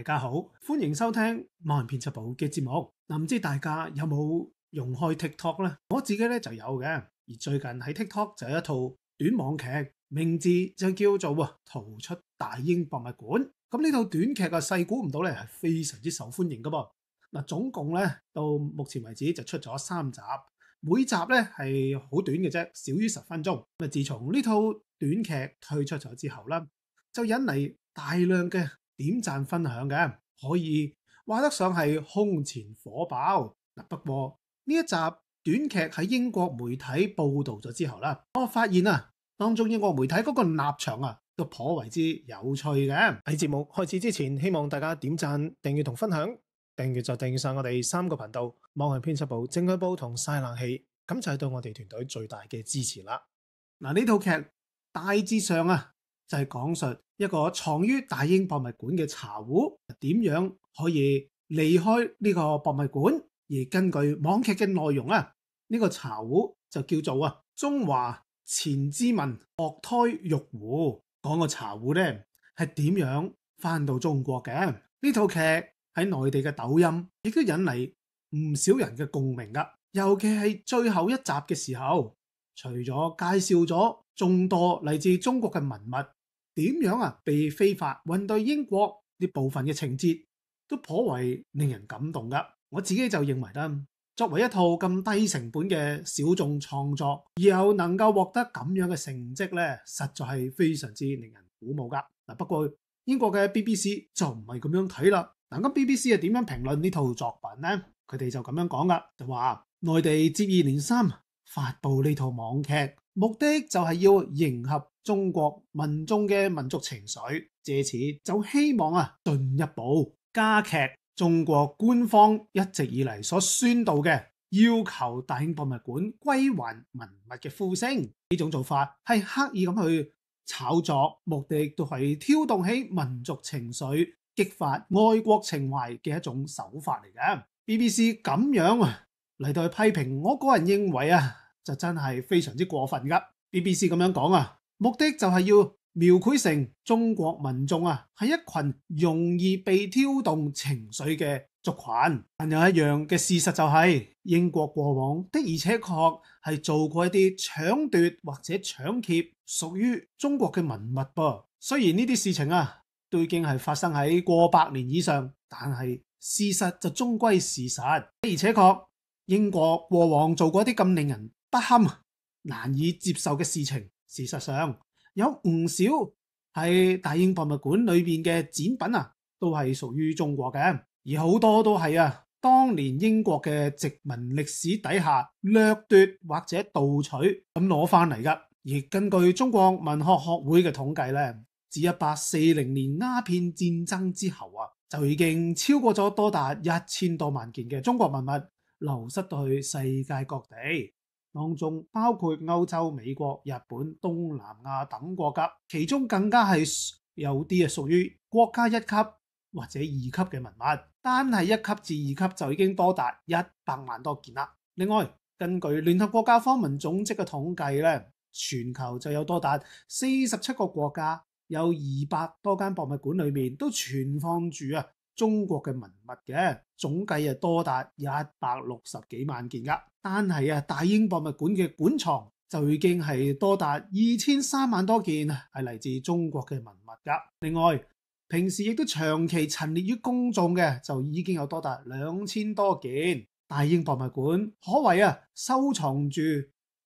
大家好，欢迎收听《马人编辑部》嘅节目。嗱，唔知大家有冇用开 TikTok 咧？我自己咧就有嘅。而最近喺 TikTok 就有一套短网剧，名字就叫做《逃出大英博物馆》。咁呢套短剧啊，细估唔到咧系非常之受欢迎噶噃。嗱，总共咧到目前为止就出咗三集，每集咧系好短嘅啫，少于十分钟。咁啊，自从呢套短剧退出咗之后啦，就引嚟大量嘅。点赞分享嘅，可以话得上系空前火爆嗱。不过呢一集短剧喺英国媒体报道咗之后啦，我发现啊，当中英国媒体嗰个立场啊，都颇为之有趣嘅。喺节目开始之前，希望大家点赞、订阅同分享，订阅就订阅晒我哋三个频道：《网易编辑部》《正券报》同《晒冷气》，咁就系对我哋团队最大嘅支持啦。嗱，呢套剧大致上啊。就係講述一個藏於大英博物館嘅茶壺點樣可以離開呢個博物館，而根據網劇嘅內容啊，呢個茶壺就叫做啊中華前之文鑊胎玉壺，講個茶壺咧係點樣翻到中國嘅。呢套劇喺內地嘅抖音亦都引嚟唔少人嘅共鳴噶，尤其係最後一集嘅時候，除咗介紹咗眾多嚟自中國嘅文物。点样啊？被非法运到英国呢部分嘅情节都颇为令人感动噶。我自己就认为啦，作为一套咁低成本嘅小众创作，又能够获得咁样嘅成绩咧，实在系非常之令人鼓舞噶。嗱，不过英国嘅 BBC 就唔系咁样睇啦。嗱，咁 BBC 系点样评论呢套作品咧？佢哋就咁样讲噶，就话内地接二连三发布呢套网剧，目的就系要迎合。中国民众嘅民族情绪，借此就希望啊，进一步加剧中国官方一直以嚟所宣导嘅要求大英博物馆归还文物嘅呼声。呢种做法系刻意咁去炒作，目的都系挑动起民族情绪，激发爱国情怀嘅一种手法嚟嘅。BBC 咁样嚟到去批评，我个人认为啊，就真系非常之过分噶。BBC 咁样讲啊。目的就系要描绘成中国民众啊系一群容易被挑动情绪嘅族群，但有一样嘅事实就系英国过往的而且确系做过一啲抢夺或者抢劫属于中国嘅文物。噃。虽然呢啲事情啊都已经系发生喺过百年以上，但系事实就终归事实，而且确英国过往做过啲咁令人不堪难以接受嘅事情。事实上，有唔少喺大英博物馆里边嘅展品啊，都系属于中国嘅，而好多都系啊，当年英国嘅殖民历史底下掠夺或者盗取咁攞翻嚟噶。而根据中国文学学会嘅统计咧，自一八四零年鸦片战争之后啊，就已经超过咗多达一千多万件嘅中国文物流失到去世界各地。当中包括欧洲、美国、日本、东南亚等国家，其中更加系有啲啊属于国家一级或者二级嘅文物，单系一级至二级就已经多达一百万多件啦。另外，根据联合国教科文总织嘅统计咧，全球就有多达四十七个国家有二百多间博物馆里面都存放住啊。中國嘅文物嘅總計啊，多達一百六十幾萬件㗎。但係啊，大英博物館嘅館藏就已經係多達二千三萬多件，係嚟自中國嘅文物㗎。另外，平時亦都長期陳列於公眾嘅，就已經有多達兩千多件。大英博物館可謂啊，收藏住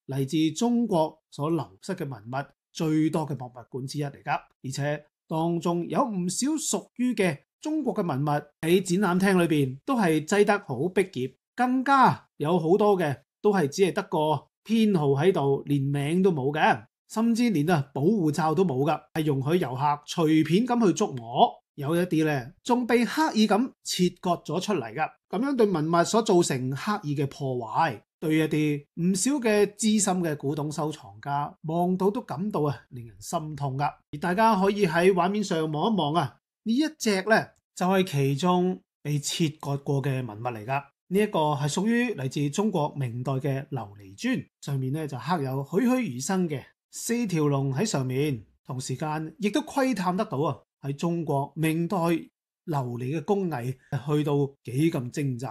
嚟自中國所流失嘅文物最多嘅博物館之一嚟㗎。而且當中有唔少屬於嘅。中国嘅文物喺展览厅里边都系挤得好逼挤，更加有好多嘅都系只系得个编号喺度，连名都冇嘅，甚至连啊保护罩都冇噶，系容许游客随便咁去捉摸。有一啲咧仲被刻意咁切割咗出嚟噶，咁样对文物所造成刻意嘅破坏，对一啲唔少嘅资深嘅古董收藏家，望到都感到啊令人心痛噶。而大家可以喺画面上望一望啊。呢一只咧就系其中被切割过嘅文物嚟噶，呢一个系属于嚟自中国明代嘅琉璃砖，上面咧就刻有栩栩如生嘅四条龙喺上面，同时间亦都窥探得到啊，喺中国明代琉璃嘅工艺去到几咁精湛。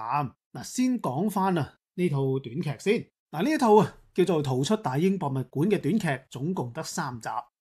嗱，先讲翻啊呢套短剧先，嗱呢一套啊叫做逃出大英博物馆嘅短剧，总共得三集。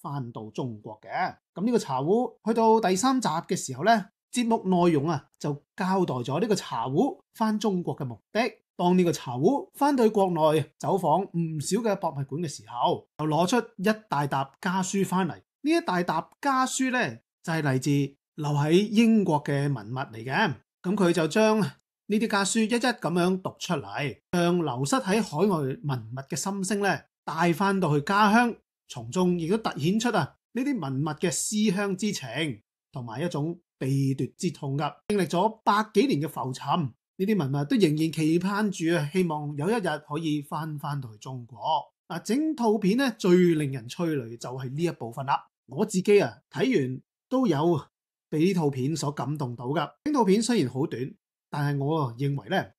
翻到中国嘅，咁呢个茶壶去到第三集嘅时候呢，节目内容啊就交代咗呢个茶壶翻中国嘅目的。当呢个茶壶翻到国内走访唔少嘅博物馆嘅时候，就攞出一大沓家书翻嚟。呢一大沓家书呢，就系嚟自留喺英国嘅文物嚟嘅。咁佢就将呢啲家书一一咁样读出嚟，向流失喺海外文物嘅心声呢，带翻到去家乡。从中亦都突显出啊呢啲文物嘅思乡之情同埋一种被夺之痛噶，经历咗百几年嘅浮沉，呢啲文物都仍然期盼住，希望有一日可以翻翻到去中国。嗱，整套片咧最令人催泪就系呢一部分啦。我自己啊睇完都有被呢套片所感动到噶。整套片虽然好短，但系我认为咧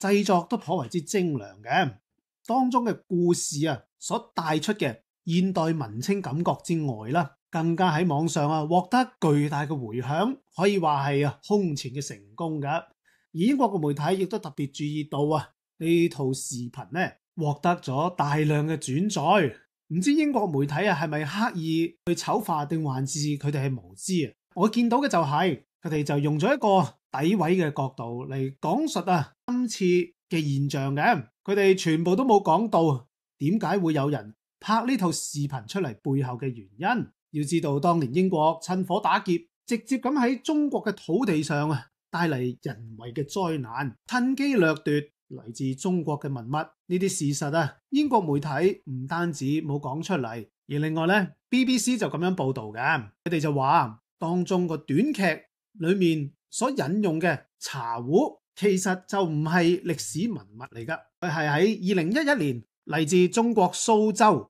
制作都颇为之精良嘅，当中嘅故事啊所带出嘅。現代文青感覺之外啦，更加喺網上啊獲得巨大嘅迴響，可以話係啊空前嘅成功㗎。而英國嘅媒體亦都特別注意到啊，呢套視頻咧獲得咗大量嘅轉載。唔知英國媒體啊係咪刻意去醜化，定還是佢哋係無知啊？我見到嘅就係佢哋就用咗一個底位嘅角度嚟講述啊今次嘅現象嘅，佢哋全部都冇講到點解會有人。拍呢套视频出嚟背后嘅原因，要知道当年英国趁火打劫，直接咁喺中国嘅土地上啊，带嚟人为嘅灾难，趁机掠夺嚟自中国嘅文物呢啲事实啊，英国媒体唔单止冇讲出嚟，而另外呢 b b c 就咁样报道嘅，佢哋就话当中个短剧里面所引用嘅茶壶，其实就唔系历史文物嚟噶，佢系喺二零一一年嚟自中国苏州。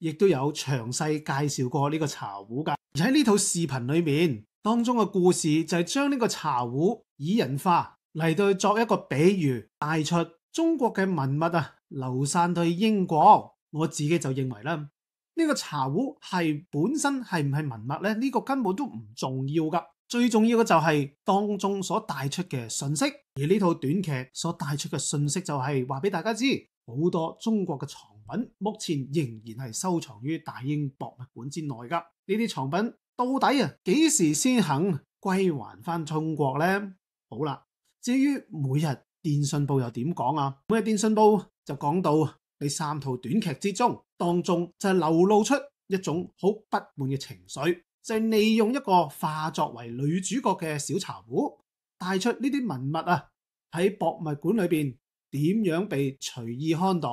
亦都有详细介绍过呢个茶壶噶，而喺呢套视频里面当中嘅故事就系将呢个茶壶拟人化嚟到作一个比喻，带出中国嘅文物啊流散去英国。我自己就认为啦，呢个茶壶系本身系唔系文物咧？呢个根本都唔重要噶，最重要嘅就系当中所带出嘅信息。而呢套短剧所带出嘅信息就系话俾大家知，好多中国嘅藏。目前仍然系收藏于大英博物馆之内噶，呢啲藏品到底啊几时先肯归还翻中国呢？好啦，至于每日电信报又点讲啊？每日电信报就讲到，你三套短剧之中当中就系流露出一种好不满嘅情绪，就系利用一个化作为女主角嘅小茶壶，带出呢啲文物啊喺博物馆里边点样被随意看待。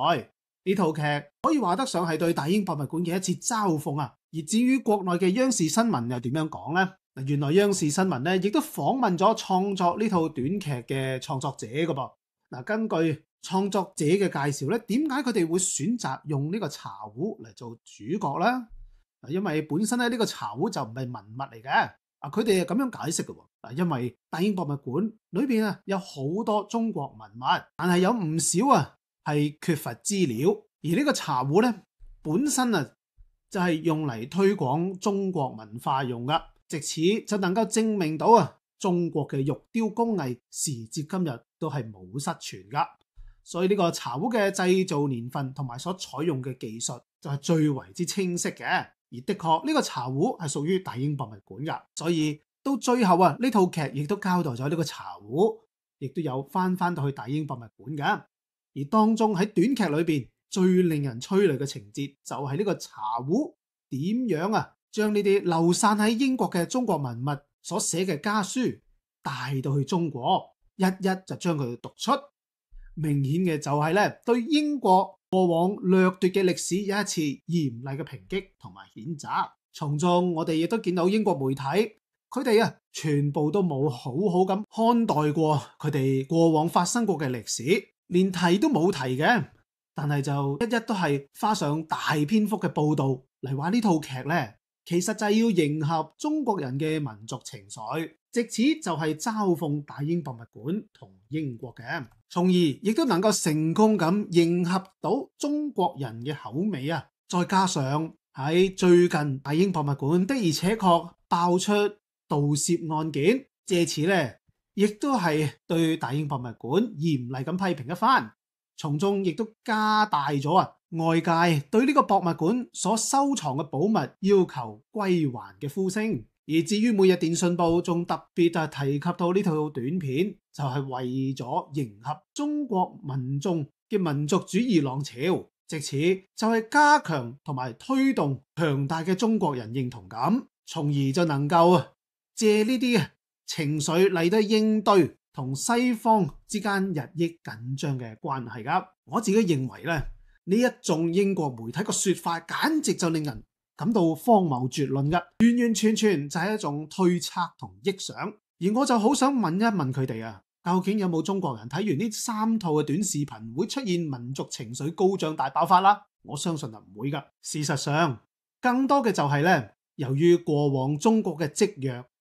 呢套劇可以話得上係對大英博物館嘅一次嘲諷啊！而至於國內嘅央視新聞又點樣講呢？嗱，原來央視新聞咧亦都訪問咗創作呢套短劇嘅創作者噶噃。嗱，根據創作者嘅介紹咧，點解佢哋會選擇用呢個茶壺嚟做主角呢？嗱，因為本身咧呢個茶壺就唔係文物嚟嘅。啊，佢哋係咁樣解釋嘅喎。嗱，因為大英博物館裏边啊有好多中國文物，但係有唔少啊。系缺乏資料，而呢個茶壺咧本身啊就係用嚟推廣中國文化用噶，直此就能夠證明到啊中國嘅玉雕工藝時至今日都係冇失传噶。所以呢個茶壺嘅製造年份同埋所採用嘅技術就係最為之清晰嘅。而的確呢個茶壺係屬於大英博物館噶，所以到最後啊呢套劇亦都交代咗呢個茶壺，亦都有翻翻到去大英博物館噶。而当中喺短剧里边最令人催泪嘅情节就系呢个茶壶点样啊，将呢啲流散喺英国嘅中国文物所写嘅家书带到去中国，一一就将佢读出。明显嘅就系咧，对英国过往掠夺嘅历史有一次严厉嘅抨击同埋谴责。从中我哋亦都见到英国媒体佢哋啊，全部都冇好好咁看待过佢哋过往发生过嘅历史。连提都冇提嘅，但系就一一都系花上大篇幅嘅报道嚟话呢套剧呢其实就系要迎合中国人嘅民族情绪，直此就系嘲讽大英博物馆同英国嘅，从而亦都能够成功咁迎合到中国人嘅口味啊！再加上喺最近大英博物馆的而且确爆出盗窃案件，借此呢。亦都系对大英博物馆严厉咁批评一番，从中亦都加大咗啊外界对呢个博物馆所收藏嘅宝物要求归还嘅呼声。而至于每日电讯报仲特别啊提及到呢套短片，就系为咗迎合中国民众嘅民族主义浪潮，借此就系加强同埋推动强大嘅中国人认同感，从而就能够借呢啲。情绪嚟到应对同西方之间日益紧张嘅关系噶，我自己认为咧呢一众英国媒体嘅说法，简直就令人感到荒谬绝伦噶，完完全全就系一种推测同臆想。而我就好想问一问佢哋啊，究竟有冇中国人睇完呢三套嘅短视频会出现民族情绪高涨大爆发啦？我相信就唔会噶。事实上，更多嘅就系咧，由于过往中国嘅积弱。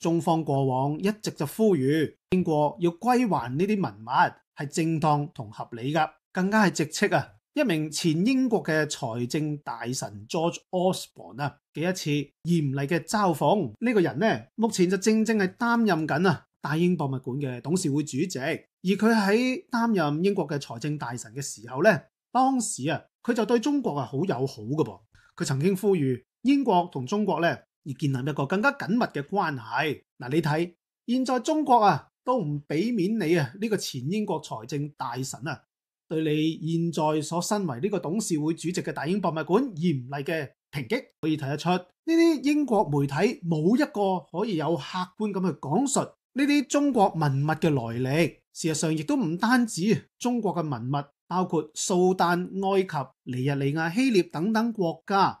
中方过往一直就呼吁英国要归还呢啲文物，系正当同合理噶，更加系直斥啊一名前英国嘅财政大臣 George Osborne 啊嘅一次严厉嘅嘲讽。呢个人呢，目前就正正系担任紧啊大英博物馆嘅董事会主席，而佢喺担任英国嘅财政大臣嘅时候呢，当时啊佢就对中国啊好友好噶噃，佢曾经呼吁英国同中国呢。而建立一个更加紧密嘅关系嗱，你睇现在中国啊都唔俾面你啊呢个前英国财政大臣啊对你现在所身为呢个董事会主席嘅大英博物馆严厉嘅抨击，可以睇得出呢啲英国媒体冇一个可以有客观咁去讲述呢啲中国文物嘅来历。事实上亦都唔单止中国嘅文物，包括苏丹、埃及、尼日利亚、希腊等等国家。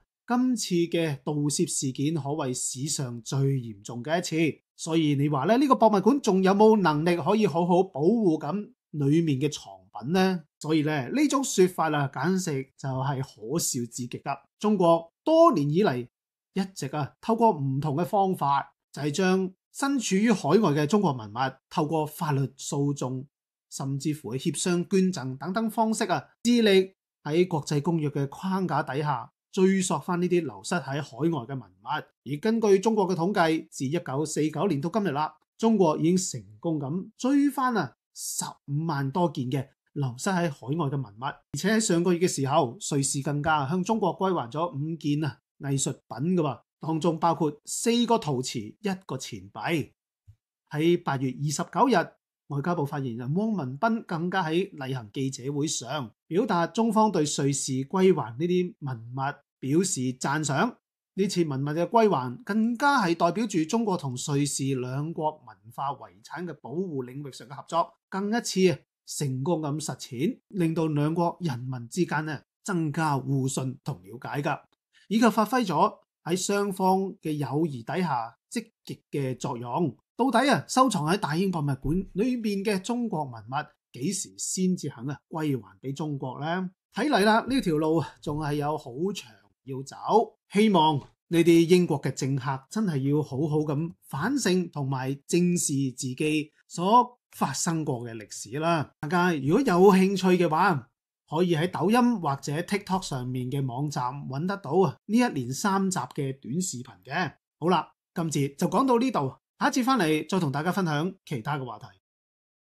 今次嘅盜竊事件可谓史上最嚴重嘅一次，所以你話咧，呢個博物館仲有冇能力可以好好保護咁里面嘅藏品呢？所以咧呢種说法啊，簡直就係可笑至極啦！中國多年以嚟一直啊透過唔同嘅方法，就係將身處於海外嘅中國文物，透過法律訴訟，甚至乎嘅協商捐贈等等方式啊，致力喺國際公約嘅框架底下。追索翻呢啲流失喺海外嘅文物，而根據中國嘅統計，自一九四九年到今日啦，中國已經成功咁追翻啊十五萬多件嘅流失喺海外嘅文物，而且喺上個月嘅時候，瑞士更加向中國歸還咗五件啊藝術品噶噃，當中包括四個陶瓷一個錢幣，喺八月二十九日。外交部發言人汪文斌更加喺例行記者會上表達中方對瑞士歸還呢啲文物表示讚賞。呢次文物嘅歸還更加係代表住中國同瑞士兩國文化遺產嘅保護領域上嘅合作，更一次成功咁實踐，令到兩國人民之間呢增加互信同瞭解㗎，以及發揮咗喺雙方嘅友誼底下。積極嘅作用，到底啊收藏喺大英博物館裏面嘅中國文物幾時先至肯啊歸還俾中國呢？睇嚟啦，呢條路仲係有好長要走。希望呢啲英國嘅政客真係要好好咁反省同埋正視自己所發生過嘅歷史啦。大家如果有興趣嘅話，可以喺抖音或者 TikTok 上面嘅網站揾得到啊呢一連三集嘅短視頻嘅。好啦。今次就讲到呢度，下一次翻嚟再同大家分享其他嘅话题。